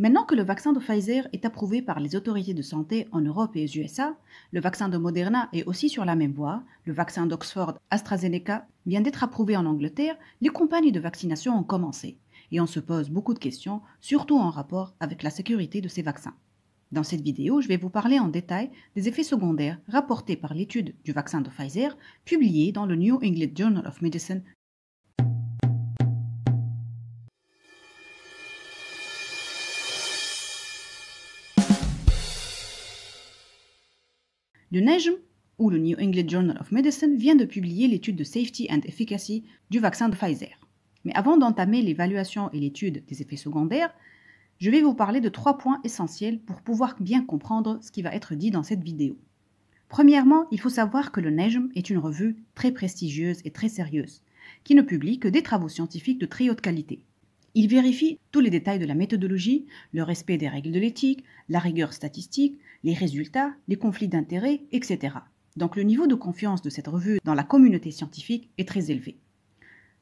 Maintenant que le vaccin de Pfizer est approuvé par les autorités de santé en Europe et aux USA, le vaccin de Moderna est aussi sur la même voie, le vaccin d'Oxford AstraZeneca vient d'être approuvé en Angleterre, les compagnies de vaccination ont commencé et on se pose beaucoup de questions, surtout en rapport avec la sécurité de ces vaccins. Dans cette vidéo, je vais vous parler en détail des effets secondaires rapportés par l'étude du vaccin de Pfizer publiée dans le New England Journal of Medicine Le NEJM, ou le New England Journal of Medicine, vient de publier l'étude de Safety and Efficacy du vaccin de Pfizer. Mais avant d'entamer l'évaluation et l'étude des effets secondaires, je vais vous parler de trois points essentiels pour pouvoir bien comprendre ce qui va être dit dans cette vidéo. Premièrement, il faut savoir que le NEJM est une revue très prestigieuse et très sérieuse, qui ne publie que des travaux scientifiques de très haute qualité. Il vérifie tous les détails de la méthodologie, le respect des règles de l'éthique, la rigueur statistique, les résultats, les conflits d'intérêts, etc. Donc le niveau de confiance de cette revue dans la communauté scientifique est très élevé.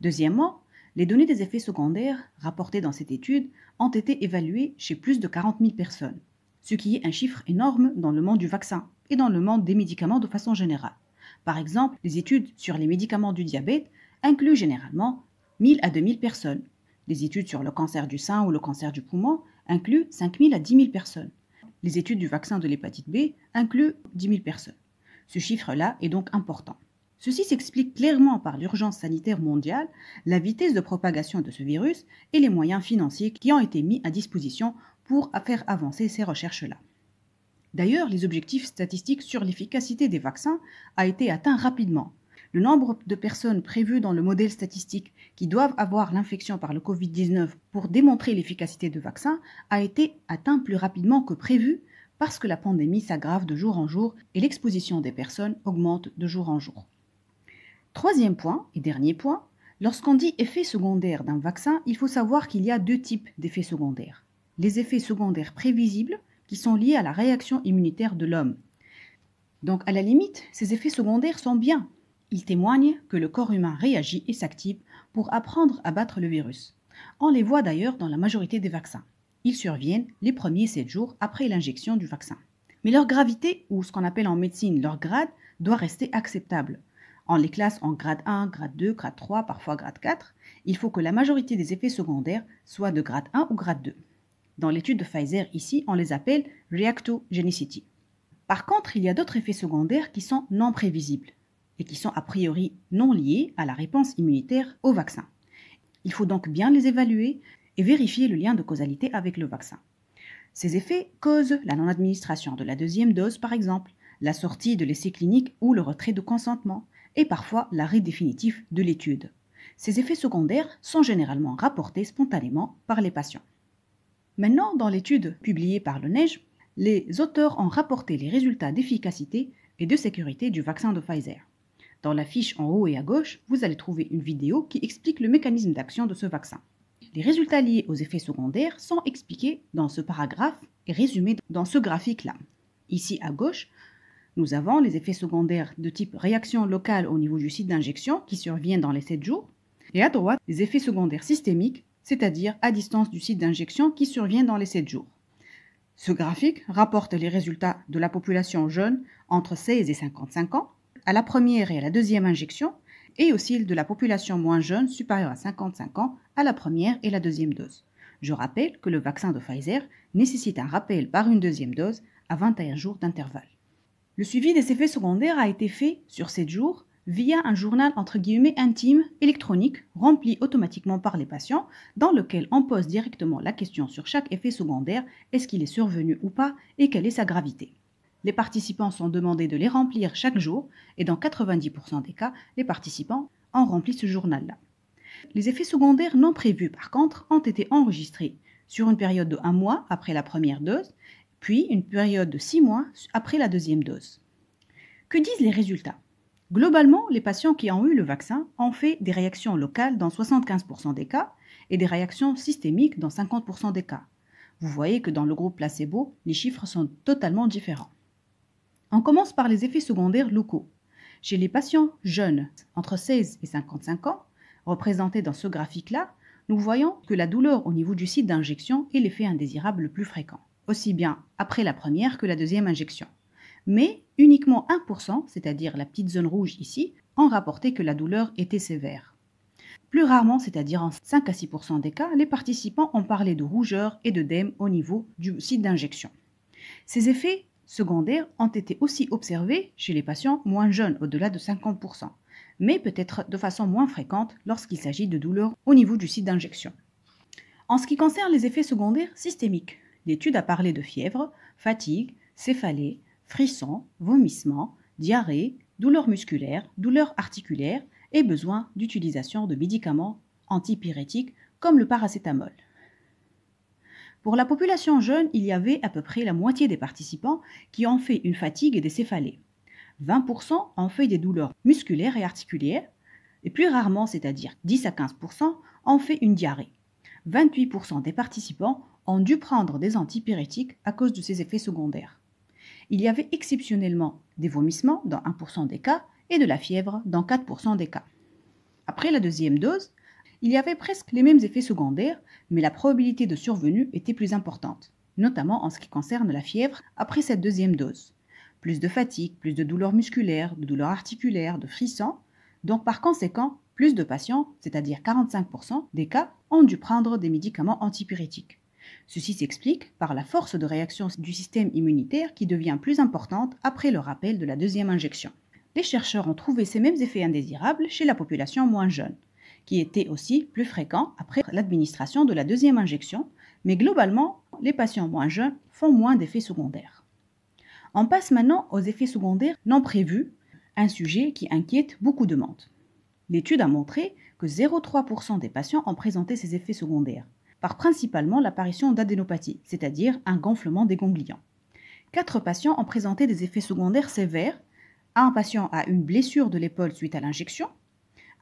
Deuxièmement, les données des effets secondaires rapportées dans cette étude ont été évaluées chez plus de 40 000 personnes, ce qui est un chiffre énorme dans le monde du vaccin et dans le monde des médicaments de façon générale. Par exemple, les études sur les médicaments du diabète incluent généralement 1000 à 2000 personnes, les études sur le cancer du sein ou le cancer du poumon incluent 5 000 à 10 000 personnes. Les études du vaccin de l'hépatite B incluent 10 000 personnes. Ce chiffre-là est donc important. Ceci s'explique clairement par l'urgence sanitaire mondiale, la vitesse de propagation de ce virus et les moyens financiers qui ont été mis à disposition pour faire avancer ces recherches-là. D'ailleurs, les objectifs statistiques sur l'efficacité des vaccins a été atteint rapidement le nombre de personnes prévues dans le modèle statistique qui doivent avoir l'infection par le Covid-19 pour démontrer l'efficacité de vaccin a été atteint plus rapidement que prévu parce que la pandémie s'aggrave de jour en jour et l'exposition des personnes augmente de jour en jour. Troisième point et dernier point, lorsqu'on dit effet secondaire d'un vaccin, il faut savoir qu'il y a deux types d'effets secondaires. Les effets secondaires prévisibles, qui sont liés à la réaction immunitaire de l'homme. Donc à la limite, ces effets secondaires sont bien, ils témoignent que le corps humain réagit et s'active pour apprendre à battre le virus. On les voit d'ailleurs dans la majorité des vaccins. Ils surviennent les premiers 7 jours après l'injection du vaccin. Mais leur gravité, ou ce qu'on appelle en médecine leur grade, doit rester acceptable. On les classe en grade 1, grade 2, grade 3, parfois grade 4. Il faut que la majorité des effets secondaires soient de grade 1 ou grade 2. Dans l'étude de Pfizer, ici, on les appelle reactogenicity. Par contre, il y a d'autres effets secondaires qui sont non prévisibles et qui sont a priori non liées à la réponse immunitaire au vaccin. Il faut donc bien les évaluer et vérifier le lien de causalité avec le vaccin. Ces effets causent la non-administration de la deuxième dose par exemple, la sortie de l'essai clinique ou le retrait de consentement, et parfois l'arrêt définitif de l'étude. Ces effets secondaires sont généralement rapportés spontanément par les patients. Maintenant, dans l'étude publiée par le Neige, les auteurs ont rapporté les résultats d'efficacité et de sécurité du vaccin de Pfizer. Dans la fiche en haut et à gauche, vous allez trouver une vidéo qui explique le mécanisme d'action de ce vaccin. Les résultats liés aux effets secondaires sont expliqués dans ce paragraphe et résumés dans ce graphique-là. Ici à gauche, nous avons les effets secondaires de type réaction locale au niveau du site d'injection qui survient dans les 7 jours, et à droite, les effets secondaires systémiques, c'est-à-dire à distance du site d'injection qui survient dans les 7 jours. Ce graphique rapporte les résultats de la population jeune entre 16 et 55 ans, à la première et à la deuxième injection, et aussi de la population moins jeune supérieure à 55 ans à la première et la deuxième dose. Je rappelle que le vaccin de Pfizer nécessite un rappel par une deuxième dose à 21 jours d'intervalle. Le suivi des effets secondaires a été fait sur 7 jours via un journal entre guillemets intime électronique rempli automatiquement par les patients dans lequel on pose directement la question sur chaque effet secondaire, est-ce qu'il est survenu ou pas et quelle est sa gravité. Les participants sont demandés de les remplir chaque jour et dans 90% des cas, les participants ont rempli ce journal-là. Les effets secondaires non prévus, par contre, ont été enregistrés sur une période de 1 mois après la première dose, puis une période de six mois après la deuxième dose. Que disent les résultats Globalement, les patients qui ont eu le vaccin ont fait des réactions locales dans 75% des cas et des réactions systémiques dans 50% des cas. Vous voyez que dans le groupe placebo, les chiffres sont totalement différents. On commence par les effets secondaires locaux. Chez les patients jeunes, entre 16 et 55 ans, représentés dans ce graphique-là, nous voyons que la douleur au niveau du site d'injection est l'effet indésirable le plus fréquent, aussi bien après la première que la deuxième injection. Mais uniquement 1%, c'est-à-dire la petite zone rouge ici, ont rapporté que la douleur était sévère. Plus rarement, c'est-à-dire en 5 à 6% des cas, les participants ont parlé de rougeur et de d'œdème au niveau du site d'injection. Ces effets secondaires ont été aussi observés chez les patients moins jeunes, au-delà de 50%, mais peut-être de façon moins fréquente lorsqu'il s'agit de douleurs au niveau du site d'injection. En ce qui concerne les effets secondaires systémiques, l'étude a parlé de fièvre, fatigue, céphalée, frissons, vomissements, diarrhée, douleurs musculaires, douleurs articulaires et besoin d'utilisation de médicaments antipyrétiques comme le paracétamol. Pour la population jeune, il y avait à peu près la moitié des participants qui ont fait une fatigue et des céphalées. 20% ont fait des douleurs musculaires et articulaires, et plus rarement, c'est-à-dire 10 à 15%, ont fait une diarrhée. 28% des participants ont dû prendre des antipyrétiques à cause de ces effets secondaires. Il y avait exceptionnellement des vomissements dans 1% des cas et de la fièvre dans 4% des cas. Après la deuxième dose, il y avait presque les mêmes effets secondaires, mais la probabilité de survenue était plus importante, notamment en ce qui concerne la fièvre après cette deuxième dose. Plus de fatigue, plus de douleurs musculaires, de douleurs articulaires, de frissons. Donc par conséquent, plus de patients, c'est-à-dire 45% des cas, ont dû prendre des médicaments antipyrétiques. Ceci s'explique par la force de réaction du système immunitaire qui devient plus importante après le rappel de la deuxième injection. Les chercheurs ont trouvé ces mêmes effets indésirables chez la population moins jeune qui était aussi plus fréquent après l'administration de la deuxième injection, mais globalement, les patients moins jeunes font moins d'effets secondaires. On passe maintenant aux effets secondaires non prévus, un sujet qui inquiète beaucoup de monde. L'étude a montré que 0,3% des patients ont présenté ces effets secondaires, par principalement l'apparition d'adénopathie, c'est-à-dire un gonflement des ganglions. Quatre patients ont présenté des effets secondaires sévères, un patient a une blessure de l'épaule suite à l'injection,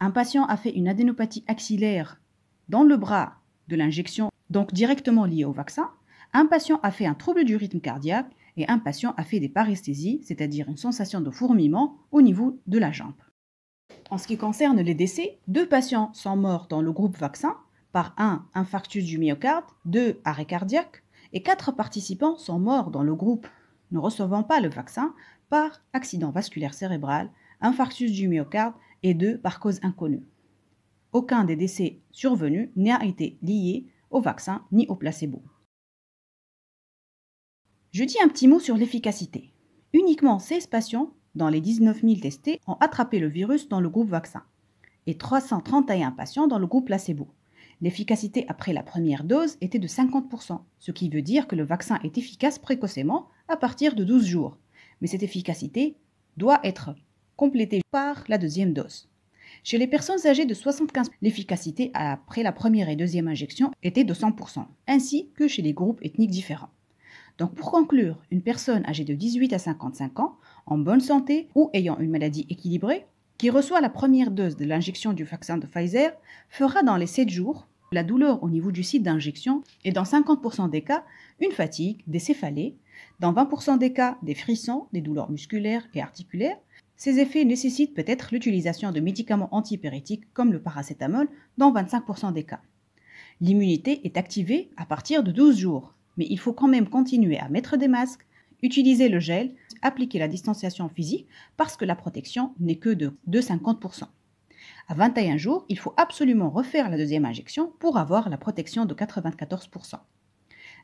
un patient a fait une adénopathie axillaire dans le bras de l'injection, donc directement liée au vaccin. Un patient a fait un trouble du rythme cardiaque et un patient a fait des paresthésies, c'est-à-dire une sensation de fourmillement au niveau de la jambe. En ce qui concerne les décès, deux patients sont morts dans le groupe vaccin par un infarctus du myocarde, deux arrêt cardiaque et quatre participants sont morts dans le groupe ne recevant pas le vaccin par accident vasculaire cérébral, infarctus du myocarde et deux par cause inconnue. Aucun des décès survenus n'a été lié au vaccin ni au placebo. Je dis un petit mot sur l'efficacité. Uniquement 16 patients dans les 19 000 testés ont attrapé le virus dans le groupe vaccin et 331 patients dans le groupe placebo. L'efficacité après la première dose était de 50%, ce qui veut dire que le vaccin est efficace précocement à partir de 12 jours. Mais cette efficacité doit être complétée par la deuxième dose. Chez les personnes âgées de 75 l'efficacité après la première et deuxième injection était de 100%, ainsi que chez les groupes ethniques différents. Donc pour conclure, une personne âgée de 18 à 55 ans, en bonne santé ou ayant une maladie équilibrée, qui reçoit la première dose de l'injection du vaccin de Pfizer, fera dans les 7 jours la douleur au niveau du site d'injection et dans 50% des cas, une fatigue, des céphalées, dans 20% des cas, des frissons, des douleurs musculaires et articulaires, ces effets nécessitent peut-être l'utilisation de médicaments antipyrétiques comme le paracétamol dans 25% des cas. L'immunité est activée à partir de 12 jours, mais il faut quand même continuer à mettre des masques, utiliser le gel, appliquer la distanciation physique parce que la protection n'est que de, de 50%. À 21 jours, il faut absolument refaire la deuxième injection pour avoir la protection de 94%.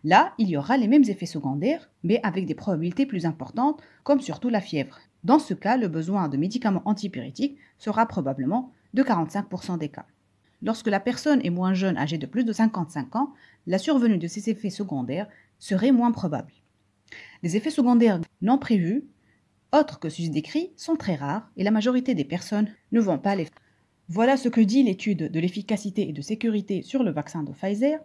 Là, il y aura les mêmes effets secondaires, mais avec des probabilités plus importantes, comme surtout la fièvre, dans ce cas, le besoin de médicaments antipyrétiques sera probablement de 45% des cas. Lorsque la personne est moins jeune, âgée de plus de 55 ans, la survenue de ces effets secondaires serait moins probable. Les effets secondaires non prévus, autres que ceux décrits, sont très rares et la majorité des personnes ne vont pas les faire. Voilà ce que dit l'étude de l'efficacité et de sécurité sur le vaccin de Pfizer.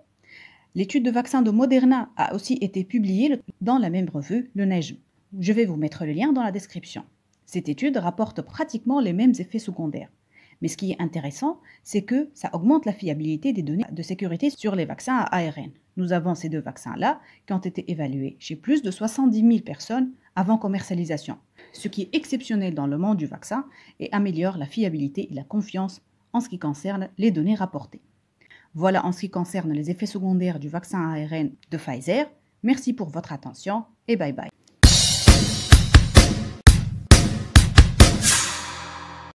L'étude de vaccin de Moderna a aussi été publiée dans la même revue, le NEJM. Je vais vous mettre le lien dans la description. Cette étude rapporte pratiquement les mêmes effets secondaires. Mais ce qui est intéressant, c'est que ça augmente la fiabilité des données de sécurité sur les vaccins à ARN. Nous avons ces deux vaccins-là qui ont été évalués chez plus de 70 000 personnes avant commercialisation, ce qui est exceptionnel dans le monde du vaccin et améliore la fiabilité et la confiance en ce qui concerne les données rapportées. Voilà en ce qui concerne les effets secondaires du vaccin ARN de Pfizer. Merci pour votre attention et bye bye.